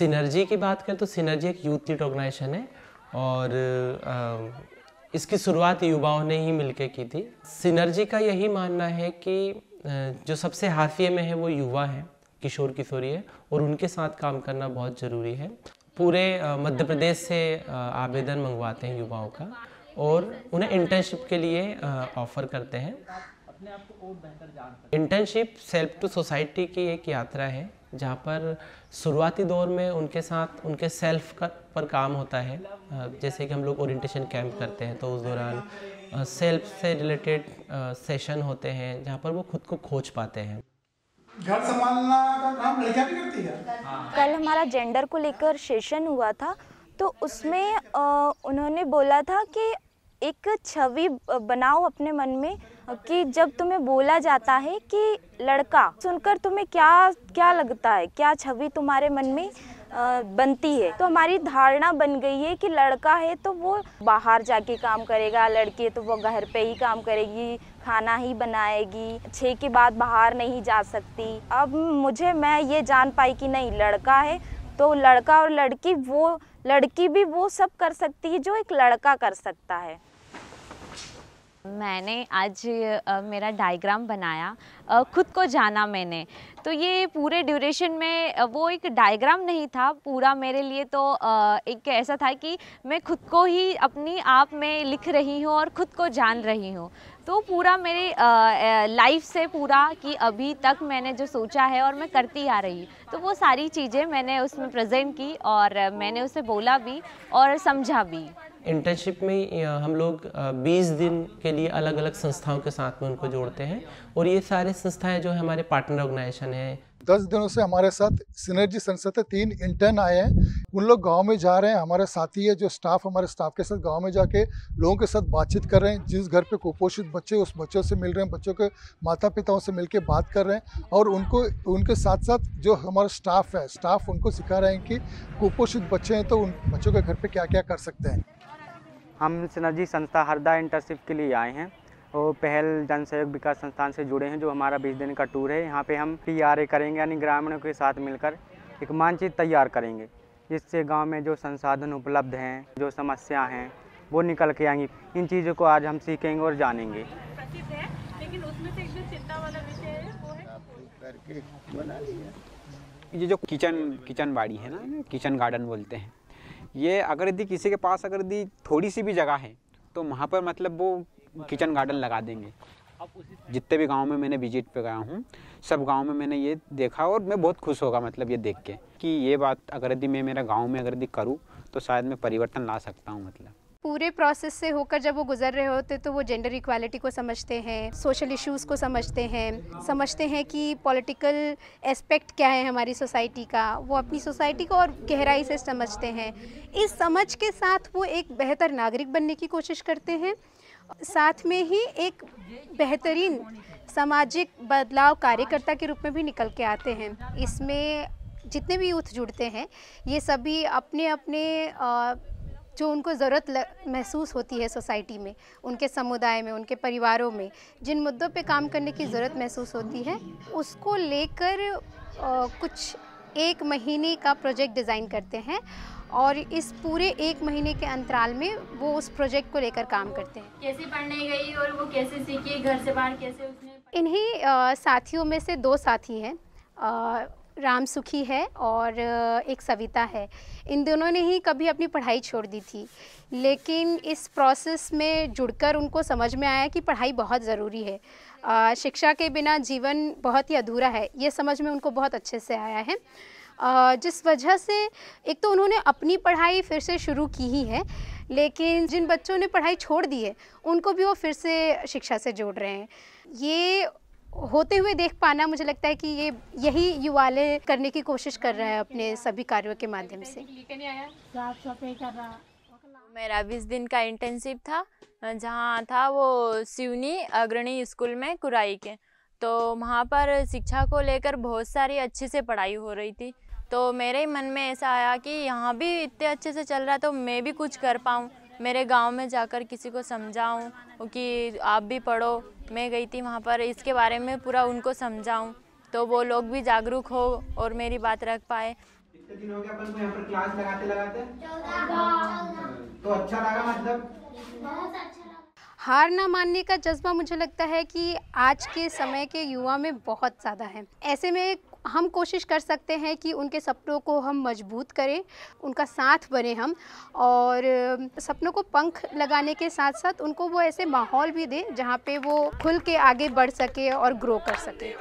synergy की बात करें तो सिनर्जी एक यूथ लीड ऑर्गेनाइजेशन है और आ, इसकी शुरुआत युवाओं ने ही मिलकर की थी सिनर्जी का यही मानना है कि जो सबसे हाफिए में है वो युवा है किशोर किशोरी है और उनके साथ काम करना बहुत ज़रूरी है पूरे मध्य प्रदेश से आवेदन मंगवाते हैं युवाओं का और उन्हें इंटर्नशिप के लिए ऑफ़र करते हैं अपने आप को और बेहतर जान इंटर्नशिप सेल्फ टू सोसाइटी की एक यात्रा है जहाँ पर शुरुआती दौर में उनके साथ उनके सेल्फ का पर काम होता है जैसे कि हम लोग ओरिएंटेशन कैंप करते हैं तो उस दौरान सेल्फ से रिलेटेड सेशन होते हैं जहाँ पर वो खुद को खोज पाते हैं घर संभालना का काम लड़कियाँ भी करती है कल हमारा जेंडर को लेकर सेशन हुआ था तो उसमें उन्होंने बोला था कि एक छवि बनाओ अपने मन में कि जब तुम्हें बोला जाता है कि लड़का सुनकर तुम्हें क्या क्या लगता है क्या छवि तुम्हारे मन में बनती है तो हमारी धारणा बन गई है कि लड़का है तो वो बाहर जाके काम करेगा लड़की है तो वो घर पे ही काम करेगी खाना ही बनाएगी छः के बाद बाहर नहीं जा सकती अब मुझे मैं ये जान पाई कि नहीं लड़का है तो लड़का और लड़की वो लड़की भी वो सब कर सकती है जो एक लड़का कर सकता है मैंने आज मेरा डायग्राम बनाया खुद को जाना मैंने तो ये पूरे ड्यूरेशन में वो एक डायग्राम नहीं था पूरा मेरे लिए तो एक ऐसा था कि मैं खुद को ही अपनी आप में लिख रही हूँ और खुद को जान रही हूँ तो पूरा मेरे लाइफ से पूरा कि अभी तक मैंने जो सोचा है और मैं करती आ रही तो वो सारी चीज़ें मैंने उसमें प्रजेंट की और मैंने उसे बोला भी और समझा भी इंटर्नशिप में हम लोग 20 दिन के लिए अलग अलग संस्थाओं के साथ में उनको जोड़ते हैं और ये सारे संस्थाएं जो है हमारे पार्टनर ऑर्गेनाइजेशन है दस दिनों से हमारे साथ सिनर्जी संसद से तीन इंटर्न आए हैं उन लोग गांव में जा रहे हैं हमारे साथी है जो स्टाफ हमारे स्टाफ के साथ गांव में जाके लोगों के साथ बातचीत कर रहे हैं जिस घर पे कुपोषित बच्चे उस बच्चों से मिल रहे हैं बच्चों के माता पिताओं से मिलके बात कर रहे हैं और उनको उनके साथ साथ जो हमारा स्टाफ है स्टाफ उनको सिखा रहे हैं कि कुपोषित बच्चे हैं तो उन बच्चों के घर पर क्या क्या कर सकते हैं हम सिनर्जी संस्था हरदा इंटर्नशिप के लिए आए हैं और पहल जन सहयोग विकास संस्थान से जुड़े हैं जो हमारा बीस दिन का टूर है यहाँ पे हम पी आर ए करेंगे यानी ग्रामीणों के साथ मिलकर एक मानचित्र तैयार करेंगे जिससे गांव में जो संसाधन उपलब्ध हैं जो समस्या हैं वो निकल के आएंगी इन चीज़ों को आज हम सीखेंगे और जानेंगे ये जो किचन किचन बाड़ी है ना किचन गार्डन बोलते हैं ये अगर यदि किसी के पास अगर यदि थोड़ी सी भी जगह है तो वहाँ पर मतलब वो किचन गार्डन लगा देंगे जितने भी गांव में मैंने विजिट पे गया हूँ सब गांव में मैंने ये देखा और मैं बहुत खुश होगा मतलब ये देख के कि ये बात अगर यदि मैं मेरा गांव में अगर यदि करूँ तो शायद मैं परिवर्तन ला सकता हूँ मतलब पूरे प्रोसेस से होकर जब वो गुजर रहे होते तो वो जेंडर इक्वालिटी को समझते हैं सोशल इश्यूज़ को समझते हैं समझते हैं कि पॉलिटिकल एस्पेक्ट क्या है हमारी सोसाइटी का वो अपनी सोसाइटी को और गहराई से समझते हैं इस समझ के साथ वो एक बेहतर नागरिक बनने की कोशिश करते हैं साथ में ही एक बेहतरीन सामाजिक बदलाव कार्यकर्ता के रूप में भी निकल के आते हैं इसमें जितने भी यूथ जुड़ते हैं ये सभी अपने अपने आ, जो उनको ज़रूरत महसूस होती है सोसाइटी में उनके समुदाय में उनके परिवारों में जिन मुद्दों पे काम करने की ज़रूरत महसूस होती है उसको लेकर कुछ एक महीने का प्रोजेक्ट डिज़ाइन करते हैं और इस पूरे एक महीने के अंतराल में वो उस प्रोजेक्ट को लेकर काम करते हैं कैसे पढ़ने गई और वो कैसे सीखी घर से बाहर कैसे उसने इन्हीं साथियों में से दो साथी हैं राम सुखी है और एक सविता है इन दोनों ने ही कभी अपनी पढ़ाई छोड़ दी थी लेकिन इस प्रोसेस में जुड़कर उनको समझ में आया कि पढ़ाई बहुत ज़रूरी है आ, शिक्षा के बिना जीवन बहुत ही अधूरा है ये समझ में उनको बहुत अच्छे से आया है आ, जिस वजह से एक तो उन्होंने अपनी पढ़ाई फिर से शुरू की ही है लेकिन जिन बच्चों ने पढ़ाई छोड़ दी है उनको भी वो फिर से शिक्षा से जोड़ रहे हैं ये होते हुए देख पाना मुझे लगता है कि ये यही युवाले करने की कोशिश कर रहा है अपने सभी कार्यों के माध्यम से मेरा बीस दिन का इंटर्नशिप था जहाँ था वो सिवनी अग्रणी स्कूल में कुराई के तो वहाँ पर शिक्षा को लेकर बहुत सारी अच्छे से पढ़ाई हो रही थी तो मेरे ही मन में ऐसा आया कि यहाँ भी इतने अच्छे से चल रहा है तो मैं भी कुछ कर पाऊँ मेरे गांव में जाकर किसी को समझाऊं कि आप भी पढ़ो मैं गई थी वहाँ पर इसके बारे में पूरा उनको समझाऊं तो वो लोग भी जागरूक हो और मेरी बात रख पाए दिन हो गया अपन को यहाँ पर क्लास लगाते लगाते तो अच्छा लगा मतलब अच्छा हार ना मानने का जज्बा मुझे लगता है कि आज के समय के युवा में बहुत ज़्यादा है ऐसे में हम कोशिश कर सकते हैं कि उनके सपनों को हम मजबूत करें उनका साथ बने हम और सपनों को पंख लगाने के साथ साथ उनको वो ऐसे माहौल भी दें जहाँ पे वो खुल के आगे बढ़ सके और ग्रो कर सके